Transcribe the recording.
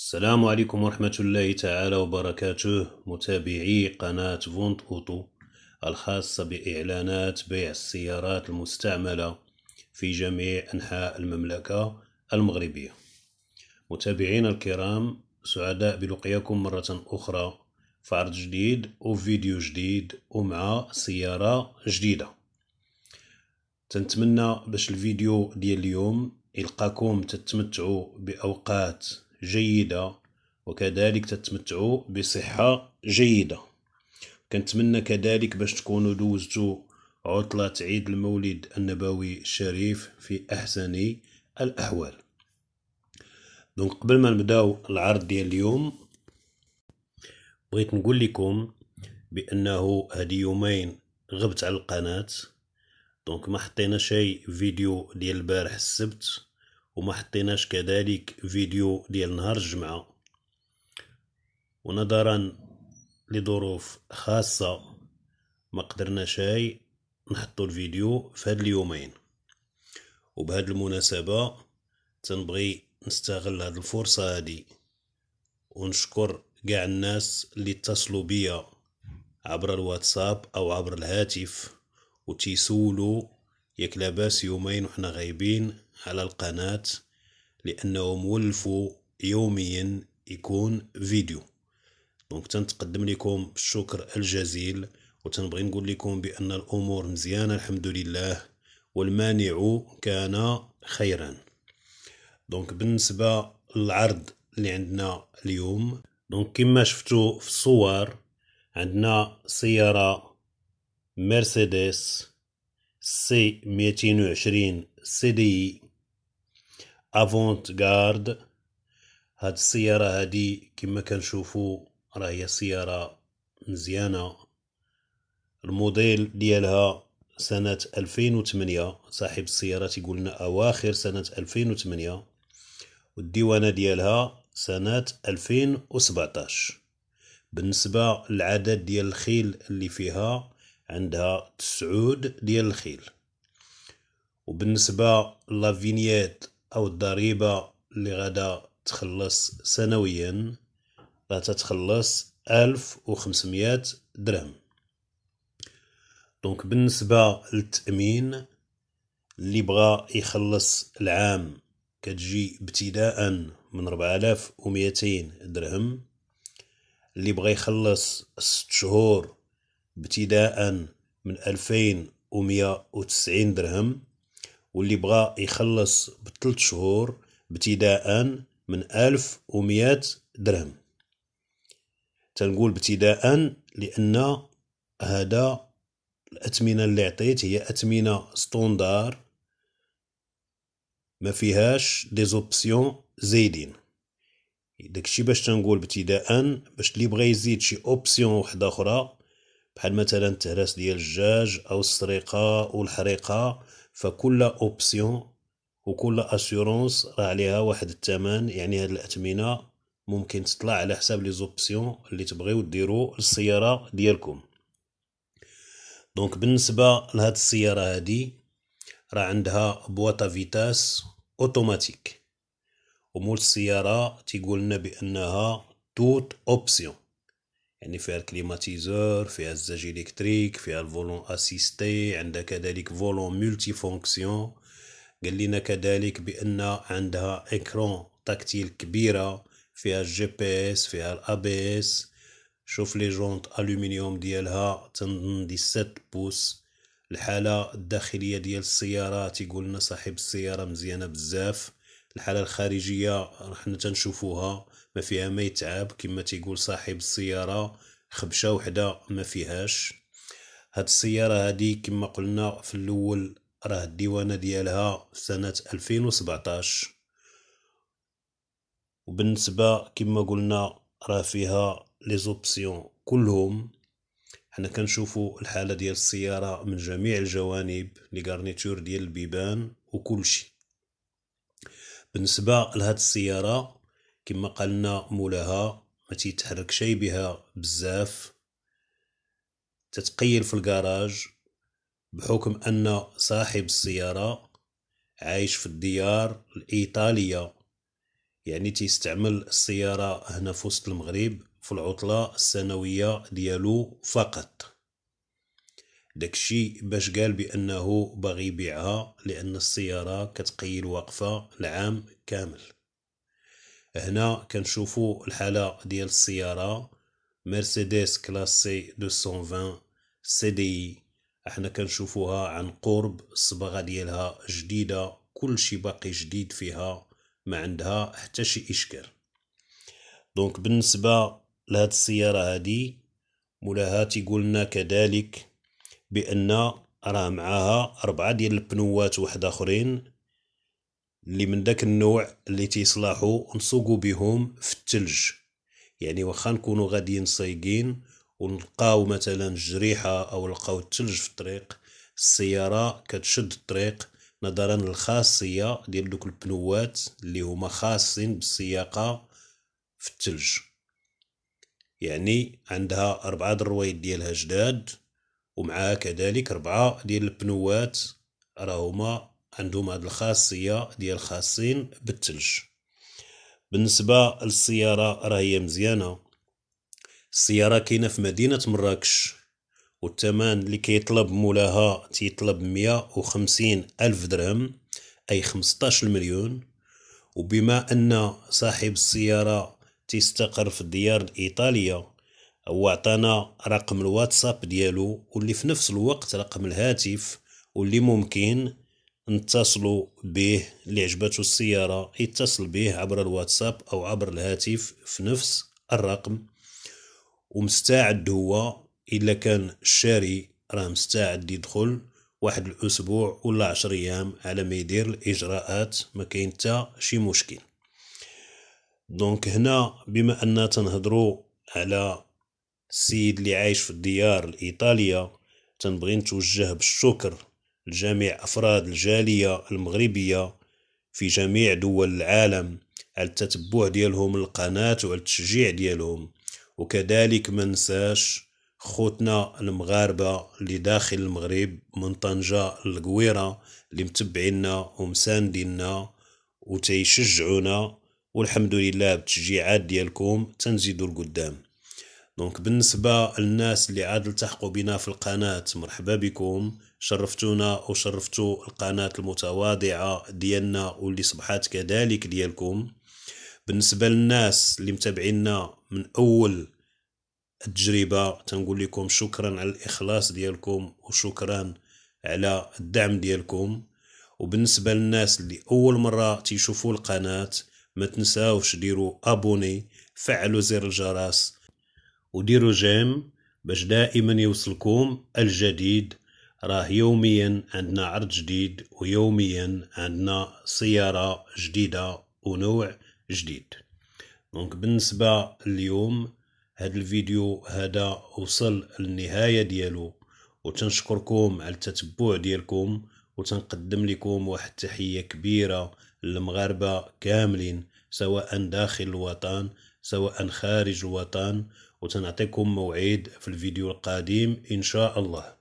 السلام عليكم ورحمة الله تعالى وبركاته متابعي قناة فونت أوتو الخاصة بإعلانات بيع السيارات المستعملة في جميع أنحاء المملكة المغربية متابعينا الكرام سعداء بلقياكم مرة أخرى في عرض جديد وفيديو جديد ومع سيارة جديدة تنتمنى باش الفيديو ديال اليوم يلقاكم تتمتعوا بأوقات جيدة وكذلك تتمتعوا بصحة جيدة كنتمنى كذلك باش تكونوا دوزتوا عطلة عيد المولد النبوي الشريف في أحسن الأحوال دونك قبل ما نبداو العرض ديال اليوم بغيت نقول لكم بانه هادي يومين غبت على القناه دونك ما حطينا شي فيديو ديال البارح السبت وما حطيناش كذلك فيديو ديال نهار الجمعة ونظرا لظروف خاصة ما قدرنا هاي نحطو الفيديو في هاد اليومين وبهاد المناسبة تنبغي نستغل هاد الفرصة هادي ونشكر كاع الناس اللي اتصلوا بيا عبر الواتساب او عبر الهاتف وتيسولوا ياك لاباس يومين وحنا غايبين على القناة لأنهم ولفوا يوميا يكون فيديو دونك تنتقدم لكم الشكر الجزيل وتنبغي نقول لكم بأن الأمور مزيانة الحمد لله والمانع كان خيرا دونك بالنسبة للعرض اللي عندنا اليوم دونك كما شفتوا في الصور عندنا سيارة مرسيدس سي 220 سي دي افونت جارد هاد السيارة هادي كما كنشوفو راه هي سيارة مزيانة الموديل ديالها سنة 2008 صاحب السيارة تيقولنا أواخر سنة 2008 والديوانة ديالها سنة 2017 بالنسبة للعدد ديال الخيل اللي فيها عندها تسعود ديال الخيل وبالنسبة لافينيات أو الضريبة اللي غادا تخلص سنويا تخلص ألف وخمسمائة درهم دونك بالنسبة للتأمين اللي بغى يخلص العام كتجي ابتداء من ومئتين درهم اللي بغى يخلص ست شهور ابتداء من ألفين وتسعين درهم واللي بغى يخلص بثلاث شهور ابتداء من ألف ومئة درهم تنقول ابتداء لأن هذا الأثمنة اللي عطيت هي أثمنة ستوندار ما فيهاش دي زوبسيون زايدين داكشي باش تنقول ابتداء باش اللي بغى يزيد شي اوبسيون وحده اخرى بحال مثلا التهراس ديال الجاج او السرقه والحريقه فكل اوبسيون وكل اشورونس راه عليها واحد الثمن يعني هاد الاثمنه ممكن تطلع على حساب لي زوبسيون اللي تبغيو ديرو للسياره ديالكم دونك بالنسبه لهاد السياره هادي راه عندها بواطا فيتاس اوتوماتيك ومول السياره تيقول لنا بانها توت اوبسيون يعني فيها الكليماتيزور فيها الزاج الكتريك فيها الفولون اسيستي عندها كذلك فولون ملتي فونكسيون قال لنا كذلك بان عندها اكران تاكتيل كبيره فيها الجي بي اس فيها الا بي اس شوف لي جونت الومنيوم ديالها تنظن دي 7 بوس الحاله الداخليه ديال السياره تيقول لنا صاحب السياره مزيانه بزاف الحاله الخارجيه رحنا تنشوفوها ما فيها ما يتعاب كما تيقول صاحب السياره خبشه وحده ما فيهاش هاد السياره هادي كما قلنا في الاول راه الديوانه ديالها في سنه 2017 وبالنسبه كما قلنا راه فيها لي زوبسيون كلهم حنا كنشوفوا الحاله ديال السياره من جميع الجوانب لي غارنيتور ديال البيبان وكلشي بالنسبه لهاد السياره كما قالنا مولاها ما تيتحرك شي بها بزاف تتقيل في الكراج بحكم ان صاحب السياره عايش في الديار الايطاليه يعني تيستعمل السياره هنا في وسط المغرب في العطله السنويه ديالو فقط داكشي باش قال بانه باغي يبيعها لان السياره كتقيل واقفه العام كامل هنا كنشوفو الحاله ديال السياره مرسيدس كلاسي 220 سي دي احنا كنشوفوها عن قرب الصبغه ديالها جديده كلشي باقي جديد فيها ما عندها حتى شي اشكال دونك بالنسبه لهاد السياره هادي مولاها تيقولنا كذلك بان راه معاها اربعه ديال البنوات واحد اخرين اللي من داك النوع اللي تيصلحوا نسوقوا بهم في الثلج يعني واخا نكونوا غاديين سايقين ونلقاو مثلا جريحه او لقاو الثلج في الطريق السياره كتشد الطريق نظرا للخاصيه ديال دوك البنوات اللي هما خاصين بالسياقه في الثلج يعني عندها أربعة درويد ديالها جداد ومعها كذلك أربعة ديال البنوات راهما عندهم هاد الخاصيه ديال خاصين بالثلج بالنسبه للسياره راه هي مزيانه السياره كاينه في مدينه مراكش والثمن اللي كيطلب مولاها تيطلب مية وخمسين الف درهم اي 15 مليون وبما ان صاحب السياره تيستقر في الديار الايطاليه هو عطانا رقم الواتساب ديالو واللي في نفس الوقت رقم الهاتف واللي ممكن نتصلوا به اللي عجبته السيارة يتصل به عبر الواتساب أو عبر الهاتف في نفس الرقم ومستعد هو إلا كان الشاري راه مستعد يدخل واحد الأسبوع ولا عشر أيام على ما يدير الإجراءات ما كاين حتى شي مشكل دونك هنا بما أننا تنهضرو على السيد اللي عايش في الديار الإيطالية تنبغي نتوجه بالشكر لجميع أفراد الجالية المغربية في جميع دول العالم على التتبع ديالهم القناة وعلى التشجيع ديالهم وكذلك ما ننساش خوتنا المغاربة اللي داخل المغرب من طنجة للقويرة اللي متبعينا ومساندينا وتيشجعونا والحمد لله بالتشجيعات ديالكم تنزيدوا القدام دونك بالنسبه للناس اللي عاد التحقوا بنا في القناه مرحبا بكم شرفتونا وشرفتوا القناه المتواضعه ديالنا واللي صبحات كذلك ديالكم بالنسبه للناس اللي متابعينا من اول التجربه تنقول لكم شكرا على الاخلاص ديالكم وشكرا على الدعم ديالكم وبالنسبه للناس اللي اول مره تيشوفوا القناه ما تنساوش ديروا ابوني فعلوا زر الجرس وديروا جيم باش دائما يوصلكم الجديد راه يوميا عندنا عرض جديد ويوميا عندنا سيارة جديدة ونوع جديد دونك بالنسبة اليوم هاد الفيديو هذا وصل للنهاية ديالو وتنشكركم على التتبع ديالكم وتنقدم لكم واحد التحية كبيرة للمغاربة كاملين سواء داخل الوطن سواء خارج الوطن وتنعطيكم موعد في الفيديو القادم ان شاء الله